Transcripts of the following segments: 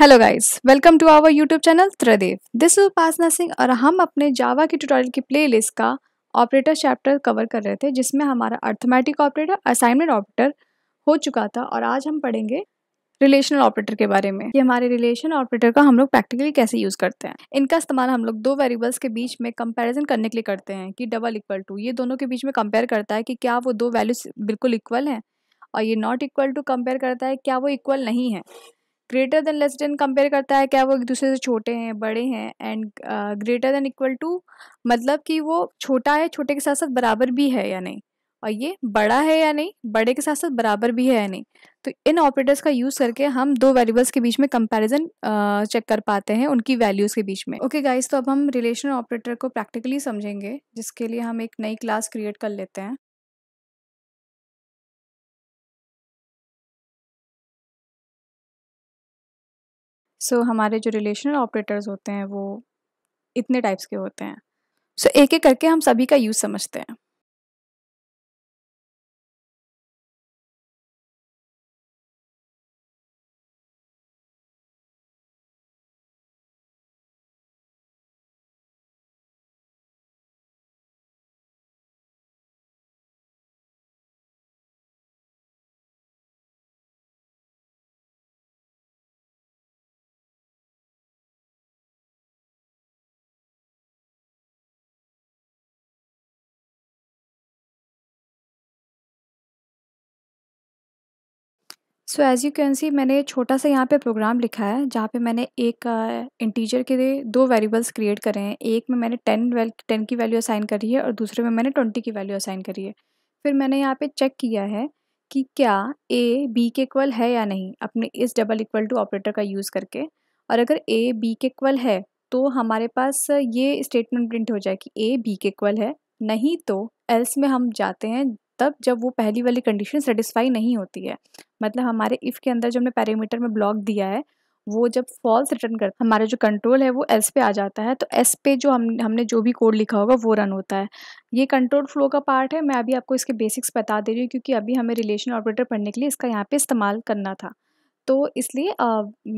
hello guys welcome to our YouTube channel Tridev this is Upasana Singh और हम अपने जावा के ट्यूटोरियल की प्लेलिस्ट का ऑपरेटर चैप्टर कवर कर रहे थे जिसमें हमारा अर्थमेटिक ऑपरेटर असाइनमेंट ऑपरेटर हो चुका था और आज हम पढ़ेंगे रिलेशनल ऑपरेटर के बारे में ये हमारे रिलेशन ऑपरेटर का हम लोग प्रैक्टिकली कैसे यूज़ करते हैं इनका इस्तेमाल हम लोग दो वेरिएबल्स के बीच में कंपैरिजन करने के लिए करते हैं कि डबल इक्वल टू ये दोनों के बीच में कंपेयर करता है कि क्या वो दो वैल्यूज बिल्कुल इक्वल हैं और ये नॉट इक्वल टू कंपेयर करता है क्या वो इक्वल नहीं है greater than less than compare करता है क्या वो एक दूसरे से छोटे हैं बड़े हैं and greater than equal to मतलब कि वो छोटा है छोटे के साथ साथ बराबर भी है या नहीं और ये बड़ा है या नहीं बड़े के साथ साथ बराबर भी है या नहीं तो इन ऑपरेटर्स का यूज़ करके हम दो वेरिएबल्स के बीच में कंपैरिजन चेक uh, कर पाते हैं उनकी वैल्यूज़ के बीच में ओके okay गाइस तो अब हम रिलेशनल ऑपरेटर को प्रैक्टिकली समझेंगे जिसके लिए हम एक नई क्लास क्रिएट कर लेते हैं सो so, हमारे जो रिलेशनल ऑपरेटर्स होते हैं वो इतने टाइप्स के होते हैं सो so, एक एक करके हम सभी का यूज़ समझते हैं so as you can see मैंने छोटा सा यहाँ पे प्रोग्राम लिखा है जहाँ पे मैंने एक इंटीजर के लिए दो वेरिएबल्स क्रिएट करे हैं एक में मैंने टेन वेल टेन की वैल्यू असाइन करी है और दूसरे में मैंने ट्वेंटी की वैल्यू असाइन करी है फिर मैंने यहाँ पे चेक किया है कि क्या ए बी के इक्वल है या नहीं अपने इस डबल इक्वल टू ऑपरेटर का यूज़ करके और अगर ए बी के इक्वल है तो हमारे पास ये स्टेटमेंट प्रिंट हो जाए कि ए बी के इक्वल है नहीं तो एल्स में हम जाते हैं तब जब वो पहली वाली कंडीशन सेटिस्फाई नहीं होती है मतलब हमारे इफ़ के अंदर जो हमने पैरामीटर में ब्लॉक दिया है वो जब फॉल्स रिटर्न करता है हमारा जो कंट्रोल है वो एस पे आ जाता है तो एस पे जो हम हमने जो भी कोड लिखा होगा वो रन होता है ये कंट्रोल फ्लो का पार्ट है मैं अभी आपको इसके बेसिक्स बता दे रही हूँ क्योंकि अभी हमें रिलेशन ऑपरेटर पढ़ने के लिए इसका यहाँ पे इस्तेमाल करना था तो इसलिए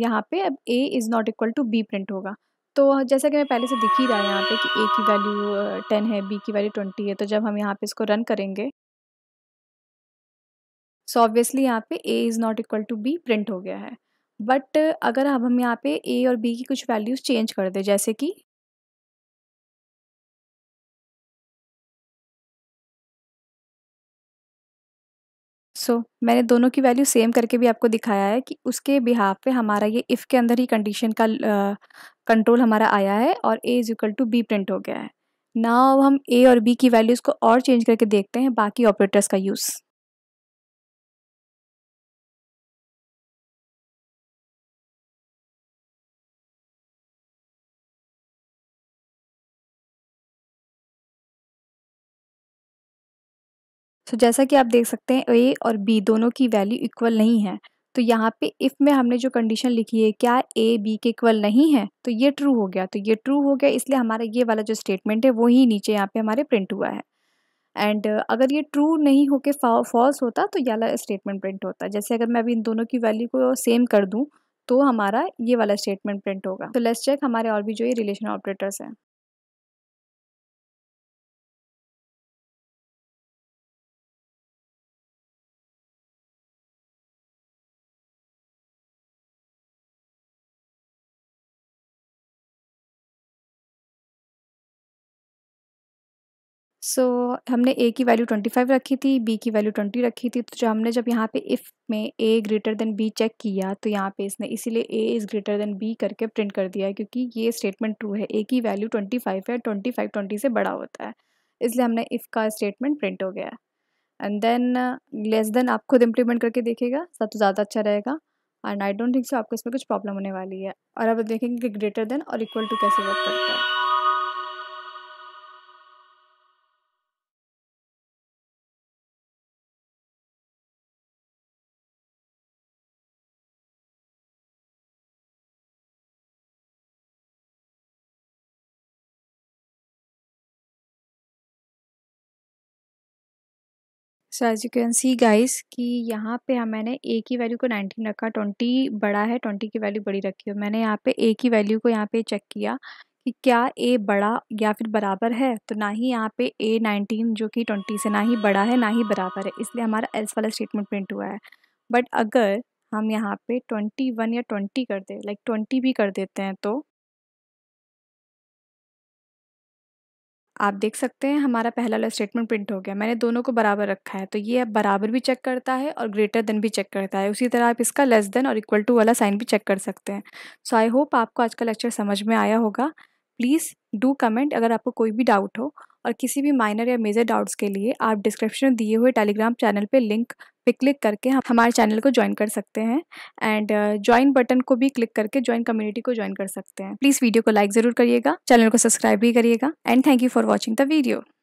यहाँ पे अब A is not equal to B print होगा तो जैसा कि मैं पहले से दिख ही रहा है यहाँ पे कि ए की वैल्यू टेन है बी की वैल्यू ट्वेंटी है तो जब हम यहाँ पर इसको रन करेंगे सो ऑब्वियसली यहाँ पे A is not equal to B print हो गया है बट अगर अब हम यहाँ पे ए और बी की कुछ वैल्यूज़ चेंज कर दें जैसे कि सो so, मैंने दोनों की वैल्यू सेम करके भी आपको दिखाया है कि उसके बिहाफ पे हमारा ये इफ़ के अंदर ही कंडीशन का कंट्रोल uh, हमारा आया है और A is equal to B print हो गया है नाव हम ए और बी की वैल्यूज़ को और चेंज करके देखते हैं बाकी ऑपरेटर्स का यूज़ सो so, जैसा कि आप देख सकते हैं ए और बी दोनों की वैल्यू इक्वल नहीं है तो यहाँ पे इफ़ में हमने जो कंडीशन लिखी है क्या ए बी के इक्वल नहीं है तो ये ट्रू हो गया तो ये ट्रू हो गया इसलिए हमारा ये वाला जो स्टेटमेंट है वो ही नीचे यहाँ पे हमारे प्रिंट हुआ है एंड uh, अगर ये ट्रू नहीं होके फॉल्स होता तो ये वाला स्टेटमेंट प्रिंट होता जैसे अगर मैं अभी इन दोनों की वैल्यू को सेम कर दूँ तो हमारा ये वाला स्टेटमेंट प्रिंट होगा तो लेस चेक हमारे और भी जो ये रिलेशन ऑपरेटर्स हैं सो so, हमने ए की वैल्यू ट्वेंटी फाइव रखी थी बी की वैल्यू ट्वेंटी रखी थी तो जब हमने जब यहाँ पे इफ़ में A greater than B check किया तो यहाँ पे इसने इसीलिए A is greater than B करके प्रिंट कर दिया है क्योंकि ये स्टेटमेंट ट्रू है ए की वैल्यू ट्वेंटी फाइव है ट्वेंटी फाइव ट्वेंटी से बड़ा होता है इसलिए हमने इफ़ का स्टेटमेंट प्रिंट हो गया है एंड देन लेस देन आप खुद इम्प्लीमेंट करके देखेगा सब तो ज़्यादा अच्छा रहेगा and I don't think so आपको इसमें कुछ प्रॉब्लम होने वाली है और अब देखेंगे कि ग्रेटर देन और इक्वल टू कैसे वर्क करता है so as you can see guys कि यहाँ पे हम हाँ, मैंने ए की वैल्यू को 19 रखा 20 बड़ा है 20 की वैल्यू बड़ी रखी है मैंने यहाँ पे ए की वैल्यू को यहाँ पे चेक किया कि क्या ए बड़ा या फिर बराबर है तो ना ही यहाँ पे ए 19 जो कि 20 से ना ही बड़ा है ना ही बराबर है इसलिए हमारा एल्स वाला स्टेटमेंट प्रिंट हुआ है बट अगर हम यहाँ पे 21 या 20 कर दे लाइक like 20 भी कर देते हैं तो आप देख सकते हैं हमारा पहला वाला स्टेटमेंट प्रिंट हो गया मैंने दोनों को बराबर रखा है तो ये अब बराबर भी चेक करता है और ग्रेटर देन भी चेक करता है उसी तरह आप इसका लेस देन और इक्वल टू वाला साइन भी चेक कर सकते हैं सो आई होप आपको आज का लेक्चर समझ में आया होगा प्लीज़ डू कमेंट अगर आपको कोई भी डाउट हो और किसी भी माइनर या मेजर डाउट्स के लिए आप डिस्क्रिप्शन दिए हुए टेलीग्राम चैनल पर लिंक पे क्लिक करके हम हमारे चैनल को ज्वाइन कर सकते हैं एंड ज्वाइन बटन को भी क्लिक करके ज्वाइन कम्युनिटी को ज्वाइन कर सकते हैं प्लीज़ वीडियो को लाइक ज़रूर करिएगा चैनल को सब्सक्राइब भी करिएगा and thank you for watching the video